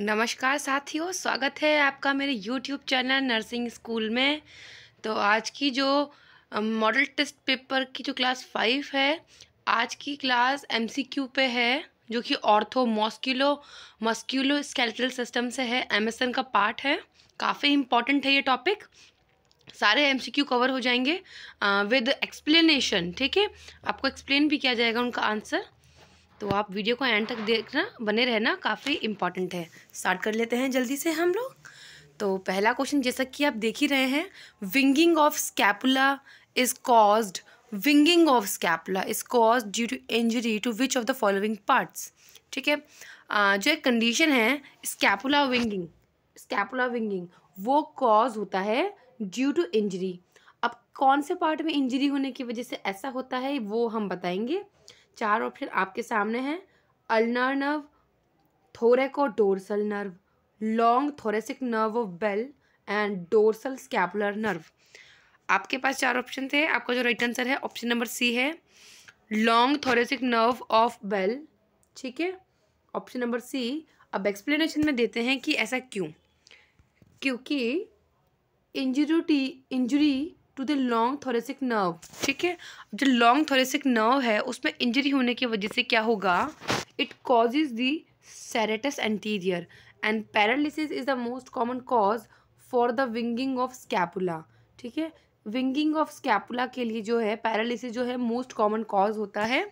नमस्कार साथियों स्वागत है आपका मेरे YouTube चैनल नर्सिंग स्कूल में तो आज की जो मॉडल टेस्ट पेपर की जो क्लास फाइव है आज की क्लास एम पे है जो कि ortho musculo musculo skeletal system से है एम का पार्ट है काफ़ी इंपॉर्टेंट है ये टॉपिक सारे एम कवर हो जाएंगे विद एक्सप्लेनेशन ठीक है आपको एक्सप्लेन भी किया जाएगा उनका आंसर तो आप वीडियो को एंड तक देखना बने रहना काफ़ी इम्पॉर्टेंट है स्टार्ट कर लेते हैं जल्दी से हम लोग तो पहला क्वेश्चन जैसा कि आप देख ही रहे हैं winging of scapula is caused winging of scapula is cause due to injury to which of the following parts ठीक है जो एक कंडीशन है स्कैपुला विंगिंग स्कैपुला विंगिंग वो कॉज होता है ड्यू टू इंजरी अब कौन से पार्ट में इंजरी होने की वजह से ऐसा होता है वो हम बताएंगे चार ऑप्शन आपके सामने हैं ulnar nerve thoraco dorsal nerve long thoracic nerve of Bell and dorsal scapular nerve आपके पास चार ऑप्शन थे आपका जो राइट आंसर है ऑप्शन नंबर सी है long thoracic nerve of Bell ठीक है ऑप्शन नंबर सी अब एक्सप्लेनेशन में देते हैं कि ऐसा क्यों क्योंकि injury injury to the long thoracic nerve ठीक है जो लॉन्ग थोरेसिक नर्व है उसमें इंजरी होने की वजह से क्या होगा it cause the serratus anterior and paralysis is the most common cause for the winging of scapula ठीक है विंगिंग ऑफ स्कैपुला के लिए जो है पैरालिसिस जो है मोस्ट कॉमन कॉज होता है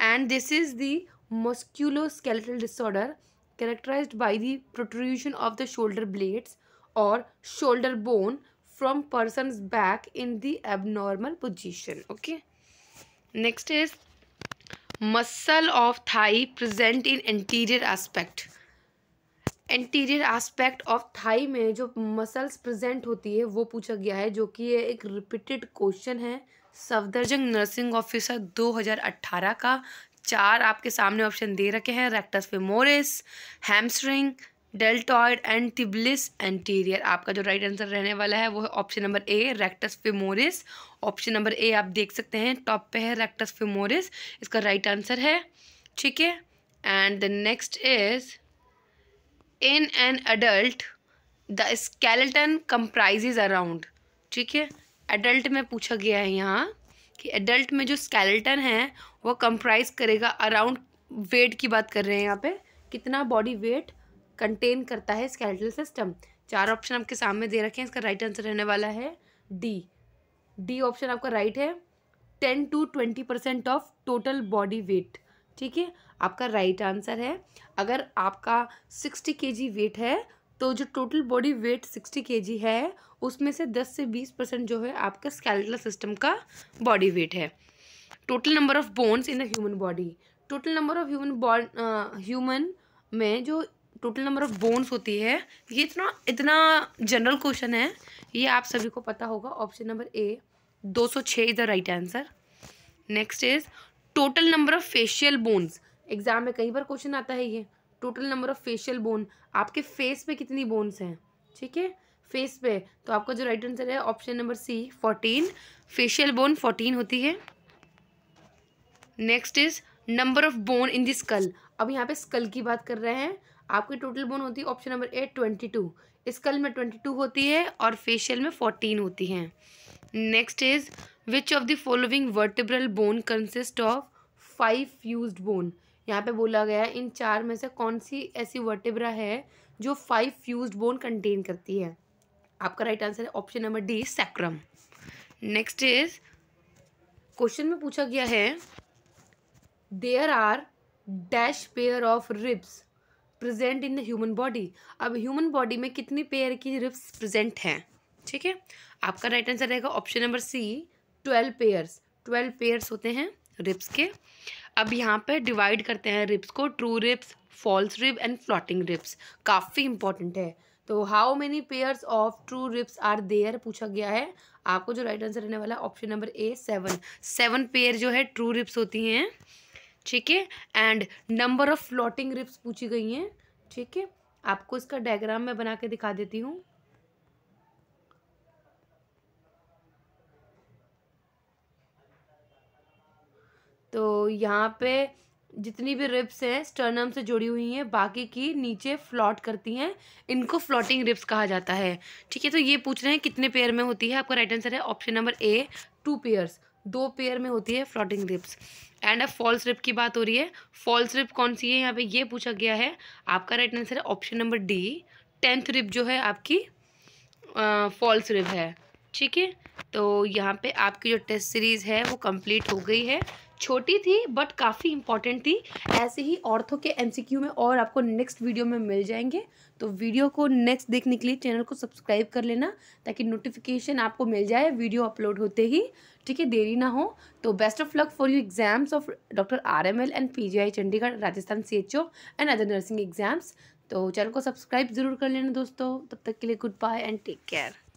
and this is musculo musculoskeletal disorder characterized by the protrusion of the shoulder blades और shoulder bone from person back in the abnormal position okay next is muscle of thigh present in anterior aspect anterior aspect of thigh में जो muscles present होती है वो पूछा गया है जो कि ये एक रिपीटेड क्वेश्चन है सफदरजंग नर्सिंग ऑफिसर 2018 का चार आपके सामने ऑप्शन दे रखे हैं rectus femoris hamstring deltoid and tibialis anterior आपका जो राइट आंसर रहने वाला है वो है option number A rectus femoris option number A आप देख सकते हैं टॉप पे है रेक्टस फेमोरिस इसका राइट आंसर है ठीक है and the next is in an adult the skeleton comprises around ठीक है एडल्ट में पूछा गया है यहाँ कि एडल्ट में जो स्केलेटन है वो कंप्राइज करेगा अराउंड वेट की बात कर रहे हैं यहाँ पे कितना बॉडी वेट कंटेन करता है स्केलेटल सिस्टम चार ऑप्शन आपके सामने दे रखे हैं इसका राइट आंसर रहने वाला है डी डी ऑप्शन आपका राइट है ten to twenty percent of total body weight ठीक है आपका राइट आंसर है अगर आपका सिक्सटी के जी वेट है तो जो टोटल बॉडी वेट सिक्सटी के जी है उसमें से दस से बीस परसेंट जो है आपका स्केलेटल सिस्टम का बॉडी वेट है total number of bones in a human body total number of human human में जो टोटल नंबर ऑफ बोन्स होती है ये इतना इतना जनरल क्वेश्चन है ये आप सभी को पता होगा ऑप्शन नंबर ए दो सौ छः is the right answer next is total number of facial bones exam में कई बार क्वेश्चन आता है ये total number of facial bone आपके फेस पे कितनी बोन्स हैं ठीक है फेस पे तो आपका जो राइट आंसर है option number C fourteen facial bone fourteen होती है next is number of bone in the skull अब यहाँ पे स्कल की बात कर रहे हैं आपकी टोटल बोन होती है option number A twenty two skull में ट्वेंटी टू होती है और फेशियल में फोर्टीन होती हैं next is which of the following vertebral bone consist of five fuse bone यहाँ पे बोला गया है इन चार में से कौन सी ऐसी वर्टिब्रा है जो फाइव फ्यूज बोन कंटेन करती है आपका राइट आंसर है option number D sacrum next is question में पूछा गया है there are dash pair of ribs present in the human body अब ह्यूमन बॉडी में कितनी पेयर की रिब्स प्रेजेंट हैं ठीक है आपका राइट आंसर रहेगा option number C twelve pairs twelve pairs होते हैं रिब्स के अब यहाँ पर डिवाइड करते हैं रिब्स को true ribs false rib and floating ribs काफ़ी इंपॉर्टेंट है तो how many pairs of true ribs are there पूछा गया है आपको जो राइट आंसर रहने वाला है option number A seven seven pair जो है ट्रू रिब्स होती हैं ठीक है and number of floating ribs पूछी गई हैं ठीक है आपको इसका डायग्राम मैं बना के दिखा देती हूँ तो यहाँ पे जितनी भी रिप्स हैं स्टर्नम से जुड़ी हुई हैं बाकी की नीचे फ्लॉट करती हैं इनको फ्लॉटिंग रिप्स कहा जाता है ठीक है तो ये पूछ रहे हैं कितने पेयर में होती है आपका राइट आंसर है option number A two pairs दो पेयर में होती है फ्लोटिंग रिप्स एंड अब फॉल्स रिप की बात हो रही है फॉल्स रिप कौन सी है यहाँ पे ये पूछा गया है आपका राइट आंसर है option number D tenth rib जो है आपकी फॉल्स रिप है ठीक है तो यहाँ पे आपकी जो टेस्ट सीरीज़ है वो कंप्लीट हो गई है छोटी थी बट काफ़ी इंपॉर्टेंट थी ऐसे ही औरतों के एमसीक्यू में और आपको नेक्स्ट वीडियो में मिल जाएंगे तो वीडियो को नेक्स्ट देखने के लिए चैनल को सब्सक्राइब कर लेना ताकि नोटिफिकेशन आपको मिल जाए वीडियो अपलोड होते ही ठीक है देरी ना हो तो best of luck for you exams of doctor R M L and P G I Chandigarh Rajasthan C H O and other nursing exams तो चैनल को सब्सक्राइब ज़रूर कर लेना दोस्तों तब तक के लिए good bye and take care